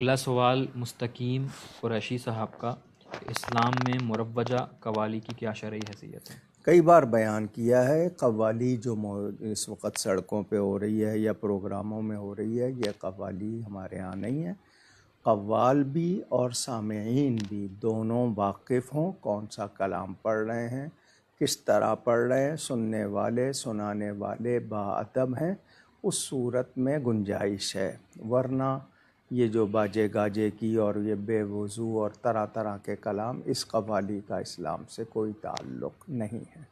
अगला सवाल मुस्तकीम कुरैशी साहब का इस्लाम में मुरवजा कवाली की क्या शर्य हैसियत है कई बार बयान किया है कवाली जो इस वक्त सड़कों पे हो रही है या प्रोग्रामों में हो रही है यह कवाली हमारे यहाँ नहीं है कवाल भी और सामीन भी दोनों वाकिफ़ हों कौन सा कलाम पढ़ रहे हैं किस तरह पढ़ रहे हैं सुनने वाले सुनाने वाले बाअदब हैं उस सूरत में गुंजाइश है वरना ये जो बाजे गाजे की और ये बेवजू और तरह तरह के कलाम इस कवाली का इस्लाम से कोई ताल्लुक़ नहीं है